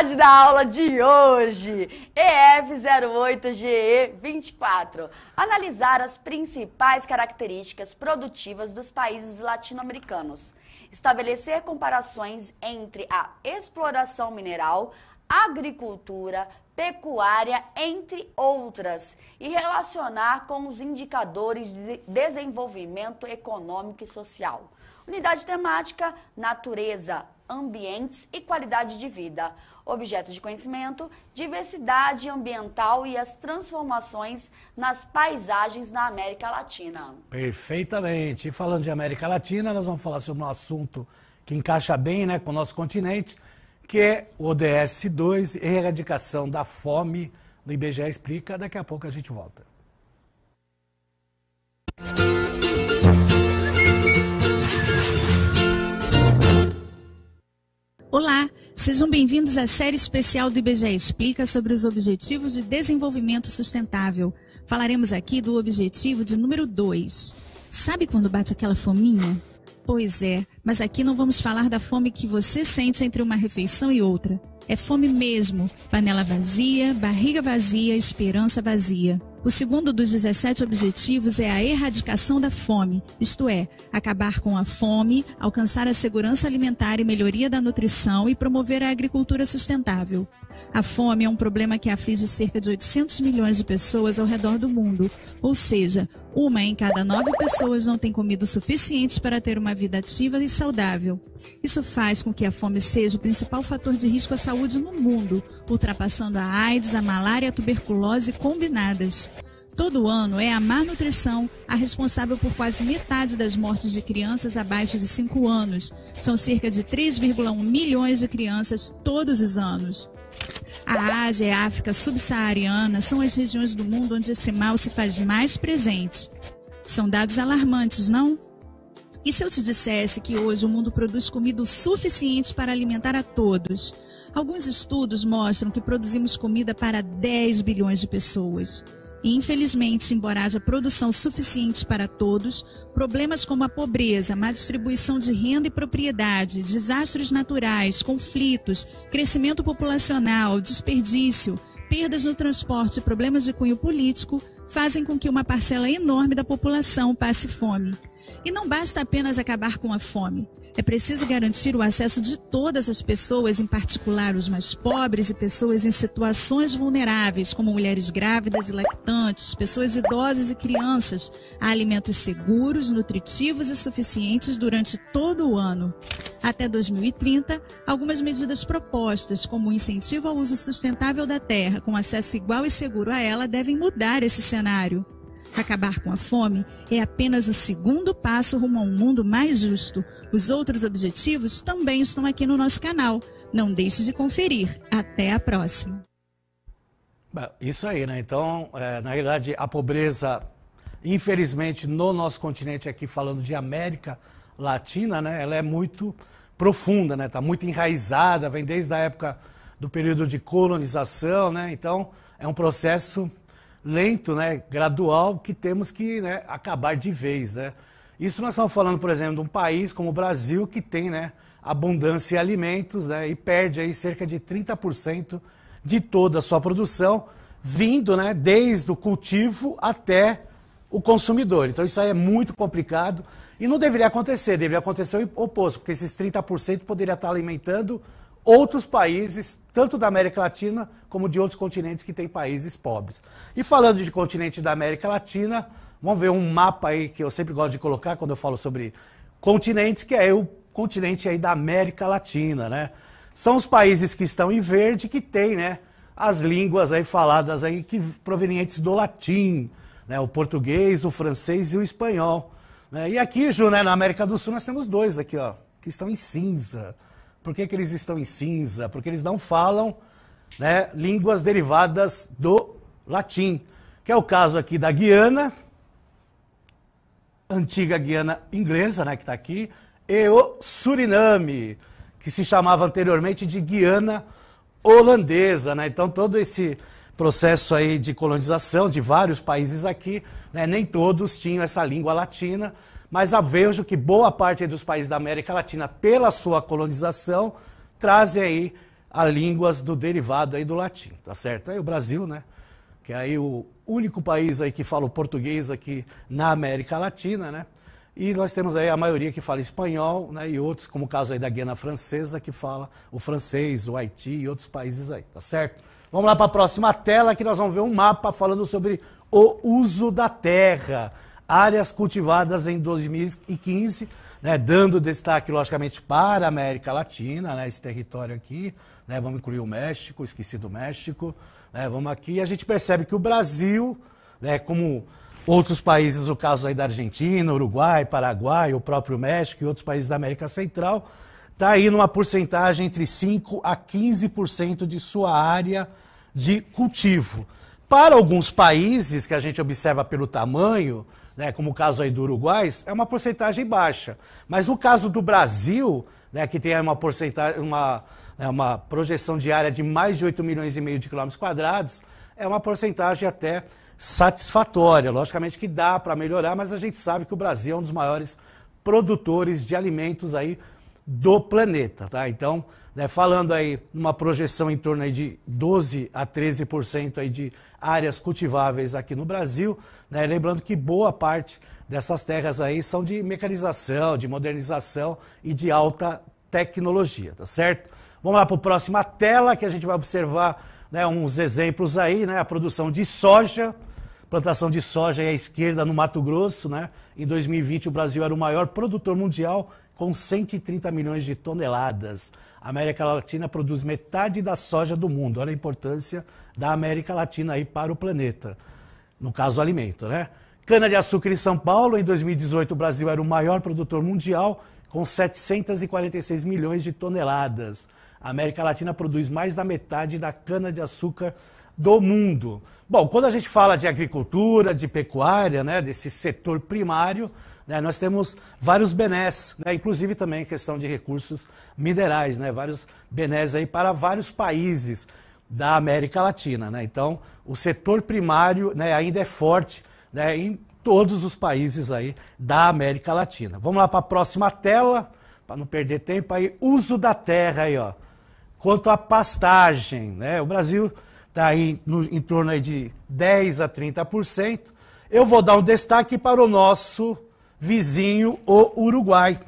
novidade da aula de hoje, EF08GE24. Analisar as principais características produtivas dos países latino-americanos. Estabelecer comparações entre a exploração mineral, agricultura, pecuária, entre outras, e relacionar com os indicadores de desenvolvimento econômico e social. Unidade temática: natureza, ambientes e qualidade de vida objetos de conhecimento, diversidade ambiental e as transformações nas paisagens na América Latina. Perfeitamente. E falando de América Latina, nós vamos falar sobre um assunto que encaixa bem né, com o nosso continente, que é o ODS 2, erradicação da fome, No IBGE Explica. Daqui a pouco a gente volta. Olá! Sejam bem-vindos à série especial do IBGE Explica sobre os Objetivos de Desenvolvimento Sustentável. Falaremos aqui do objetivo de número 2. Sabe quando bate aquela fominha? Pois é, mas aqui não vamos falar da fome que você sente entre uma refeição e outra. É fome mesmo, panela vazia, barriga vazia, esperança vazia. O segundo dos 17 objetivos é a erradicação da fome, isto é, acabar com a fome, alcançar a segurança alimentar e melhoria da nutrição e promover a agricultura sustentável. A fome é um problema que aflige cerca de 800 milhões de pessoas ao redor do mundo, ou seja, uma em cada nove pessoas não tem comido o suficiente para ter uma vida ativa e saudável. Isso faz com que a fome seja o principal fator de risco à saúde no mundo, ultrapassando a AIDS, a malária e a tuberculose combinadas. Todo ano é a má nutrição a responsável por quase metade das mortes de crianças abaixo de 5 anos. São cerca de 3,1 milhões de crianças todos os anos. A Ásia e a África subsaariana são as regiões do mundo onde esse mal se faz mais presente. São dados alarmantes, não? E se eu te dissesse que hoje o mundo produz comida o suficiente para alimentar a todos? Alguns estudos mostram que produzimos comida para 10 bilhões de pessoas. E infelizmente, embora haja produção suficiente para todos, problemas como a pobreza, má distribuição de renda e propriedade, desastres naturais, conflitos, crescimento populacional, desperdício, perdas no transporte e problemas de cunho político fazem com que uma parcela enorme da população passe fome. E não basta apenas acabar com a fome. É preciso garantir o acesso de todas as pessoas, em particular os mais pobres e pessoas em situações vulneráveis, como mulheres grávidas e lactantes, pessoas idosas e crianças, a alimentos seguros, nutritivos e suficientes durante todo o ano. Até 2030, algumas medidas propostas, como o incentivo ao uso sustentável da terra com acesso igual e seguro a ela, devem mudar esse cenário. Acabar com a fome é apenas o segundo passo rumo a um mundo mais justo. Os outros objetivos também estão aqui no nosso canal. Não deixe de conferir. Até a próxima. Isso aí, né? Então, é, na realidade, a pobreza, infelizmente, no nosso continente aqui, falando de América, latina, né, ela é muito profunda, né, está muito enraizada, vem desde a época do período de colonização, né, então é um processo lento, né, gradual, que temos que né, acabar de vez, né. Isso nós estamos falando, por exemplo, de um país como o Brasil que tem, né, abundância em alimentos, né, e perde aí cerca de 30% de toda a sua produção, vindo, né, desde o cultivo até o consumidor. Então isso aí é muito complicado e não deveria acontecer, deveria acontecer o oposto, porque esses 30% poderia estar alimentando outros países, tanto da América Latina como de outros continentes que têm países pobres. E falando de continente da América Latina, vamos ver um mapa aí que eu sempre gosto de colocar quando eu falo sobre continentes, que é o continente aí da América Latina, né? São os países que estão em verde que têm, né, as línguas aí faladas aí que provenientes do latim né, o português, o francês e o espanhol. Né? E aqui, Ju, né, na América do Sul, nós temos dois aqui, ó, que estão em cinza. Por que, que eles estão em cinza? Porque eles não falam né, línguas derivadas do latim, que é o caso aqui da Guiana, antiga Guiana inglesa, né, que está aqui, e o Suriname, que se chamava anteriormente de Guiana holandesa, né? Então todo esse processo aí de colonização de vários países aqui, né? nem todos tinham essa língua latina, mas vejo que boa parte dos países da América Latina, pela sua colonização, trazem aí as línguas do derivado aí do latim, tá certo? Aí o Brasil, né? Que é aí o único país aí que fala o português aqui na América Latina, né? E nós temos aí a maioria que fala espanhol, né, e outros, como o caso aí da Guiana Francesa, que fala o francês, o Haiti e outros países aí, tá certo? Vamos lá para a próxima tela que nós vamos ver um mapa falando sobre o uso da terra. Áreas cultivadas em 2015, né, dando destaque, logicamente, para a América Latina, né, esse território aqui. Né, vamos incluir o México, esqueci do México. Né, vamos aqui. A gente percebe que o Brasil, né, como outros países, o caso aí da Argentina, Uruguai, Paraguai, o próprio México e outros países da América Central, está aí numa porcentagem entre 5% a 15% de sua área de cultivo. Para alguns países que a gente observa pelo tamanho, né, como o caso aí do Uruguai, é uma porcentagem baixa. Mas no caso do Brasil, né, que tem uma, porcentagem, uma, né, uma projeção de área de mais de 8 milhões e meio de quilômetros quadrados, é uma porcentagem até satisfatória. Logicamente que dá para melhorar, mas a gente sabe que o Brasil é um dos maiores produtores de alimentos aí do planeta. Tá? Então, né, falando aí numa projeção em torno aí de 12 a 13% aí de áreas cultiváveis aqui no Brasil, né, lembrando que boa parte dessas terras aí são de mecanização, de modernização e de alta tecnologia, tá certo? Vamos lá para a próxima tela que a gente vai observar né, uns exemplos aí, né, a produção de soja, plantação de soja à esquerda no Mato Grosso, né? Em 2020 o Brasil era o maior produtor mundial com 130 milhões de toneladas. A América Latina produz metade da soja do mundo. Olha a importância da América Latina aí para o planeta. No caso, alimento, né? Cana-de-açúcar em São Paulo, em 2018 o Brasil era o maior produtor mundial, com 746 milhões de toneladas. A América Latina produz mais da metade da cana-de-açúcar do mundo. Bom, quando a gente fala de agricultura, de pecuária, né, desse setor primário, né, nós temos vários benés, né, inclusive também questão de recursos minerais, né, vários benés aí para vários países da América Latina. Né? Então, o setor primário né, ainda é forte né, em todos os países aí da América Latina. Vamos lá para a próxima tela, para não perder tempo aí. Uso da terra aí, ó. Quanto à pastagem, né? O Brasil está aí em torno aí de 10% a 30%. Eu vou dar um destaque para o nosso vizinho, o Uruguai,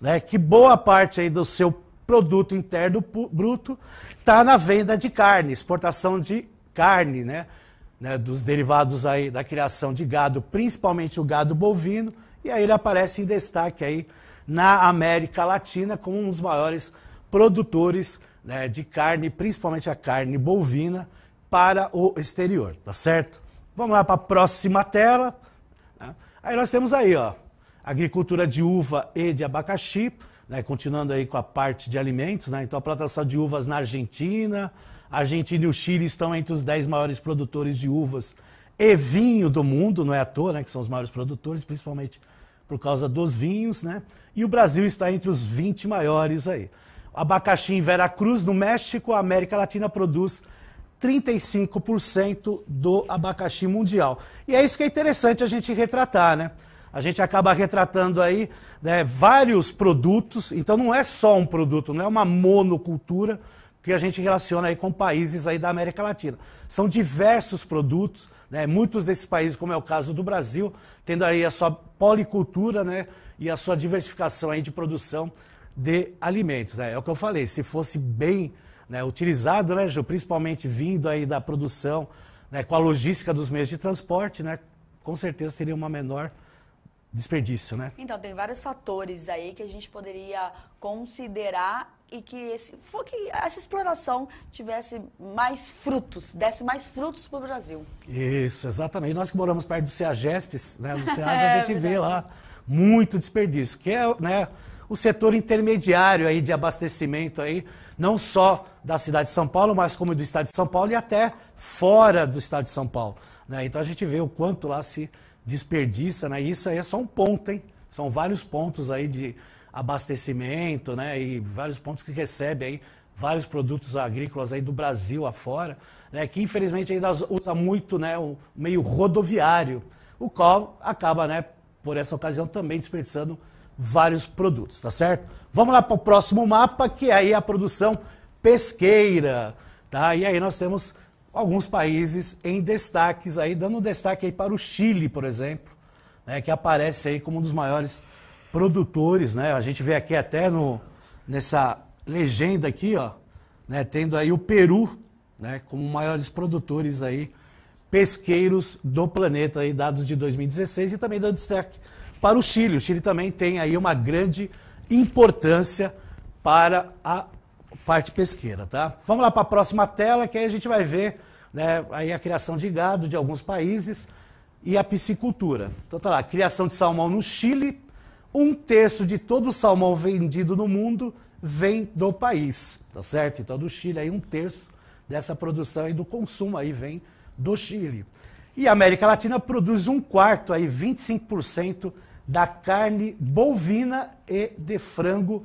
né, que boa parte aí do seu produto interno bruto está na venda de carne, exportação de carne, né, né, dos derivados aí da criação de gado, principalmente o gado bovino, e aí ele aparece em destaque aí na América Latina como um dos maiores produtores né, de carne, principalmente a carne bovina para o exterior, tá certo? Vamos lá para a próxima tela. Né? Aí nós temos aí, ó, agricultura de uva e de abacaxi, né, continuando aí com a parte de alimentos, né, então a plantação de uvas na Argentina, a Argentina e o Chile estão entre os 10 maiores produtores de uvas e vinho do mundo, não é à toa, né, que são os maiores produtores, principalmente por causa dos vinhos, né, e o Brasil está entre os 20 maiores aí. Abacaxi em Veracruz, no México, a América Latina produz 35% do abacaxi mundial. E é isso que é interessante a gente retratar, né? A gente acaba retratando aí né, vários produtos, então não é só um produto, não é uma monocultura que a gente relaciona aí com países aí da América Latina. São diversos produtos, né, muitos desses países, como é o caso do Brasil, tendo aí a sua policultura né, e a sua diversificação aí de produção de alimentos. Né? É o que eu falei, se fosse bem né, utilizado, né, Ju, principalmente vindo aí da produção, né, com a logística dos meios de transporte, né, com certeza teria uma menor desperdício, né? Então, tem vários fatores aí que a gente poderia considerar e que, esse, que essa exploração tivesse mais frutos, desse mais frutos para o Brasil. Isso, exatamente. Nós que moramos perto do CEAGESPES, né, do CEAS, é, a gente é vê lá muito desperdício, que é, né, o setor intermediário aí de abastecimento aí, não só da cidade de São Paulo, mas como do estado de São Paulo e até fora do estado de São Paulo. Né? Então a gente vê o quanto lá se desperdiça, né? Isso aí é só um ponto, hein? São vários pontos aí de abastecimento, né? E vários pontos que recebem aí vários produtos agrícolas aí do Brasil afora, né? Que infelizmente ainda usa muito, né? O meio rodoviário, o qual acaba, né? Por essa ocasião também desperdiçando vários produtos, tá certo? Vamos lá para o próximo mapa, que é aí é a produção pesqueira, tá? E aí nós temos alguns países em destaques aí, dando destaque aí para o Chile, por exemplo, né, que aparece aí como um dos maiores produtores, né? A gente vê aqui até no, nessa legenda aqui, ó, né, tendo aí o Peru, né, como maiores produtores aí, pesqueiros do planeta, aí, dados de 2016, e também dando destaque para o Chile. O Chile também tem aí uma grande importância para a parte pesqueira, tá? Vamos lá para a próxima tela, que aí a gente vai ver né, aí a criação de gado de alguns países e a piscicultura. Então tá lá, criação de salmão no Chile, um terço de todo o salmão vendido no mundo vem do país, tá certo? Então do Chile aí um terço dessa produção e do consumo aí vem do Chile. E a América Latina produz um quarto aí, 25% da carne bovina e de frango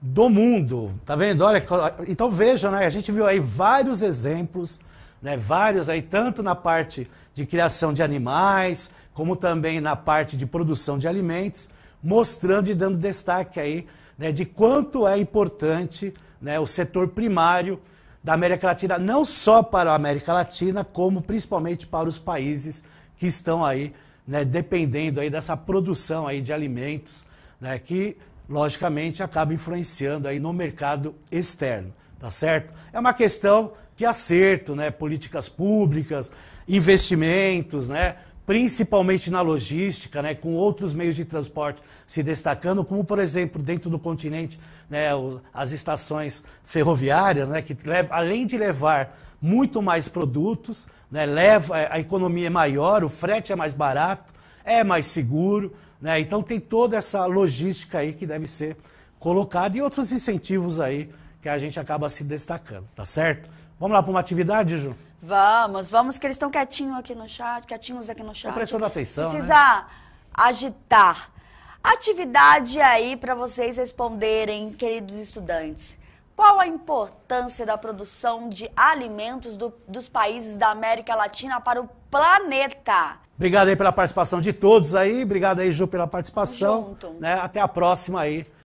do mundo. Tá vendo? Olha, então vejam, né? A gente viu aí vários exemplos, né? Vários aí tanto na parte de criação de animais, como também na parte de produção de alimentos, mostrando e dando destaque aí, né, de quanto é importante, né, o setor primário da América Latina, não só para a América Latina, como principalmente para os países que estão aí né, dependendo aí dessa produção aí de alimentos, né, que logicamente acaba influenciando aí no mercado externo, tá certo? É uma questão de acerto, né, políticas públicas, investimentos, né, principalmente na logística, né, com outros meios de transporte se destacando, como por exemplo dentro do continente, né, as estações ferroviárias, né, que além de levar muito mais produtos, né, leva é, a economia é maior, o frete é mais barato, é mais seguro, né, então tem toda essa logística aí que deve ser colocada e outros incentivos aí que a gente acaba se destacando, tá certo? Vamos lá para uma atividade, João. Vamos, vamos, que eles estão quietinhos aqui no chat, quietinhos aqui no chat. Tá prestando atenção, né? Precisa né? agitar. Atividade aí para vocês responderem, queridos estudantes. Qual a importância da produção de alimentos do, dos países da América Latina para o planeta? Obrigado aí pela participação de todos aí. Obrigado aí, Ju, pela participação. Junto. Né? Até a próxima aí.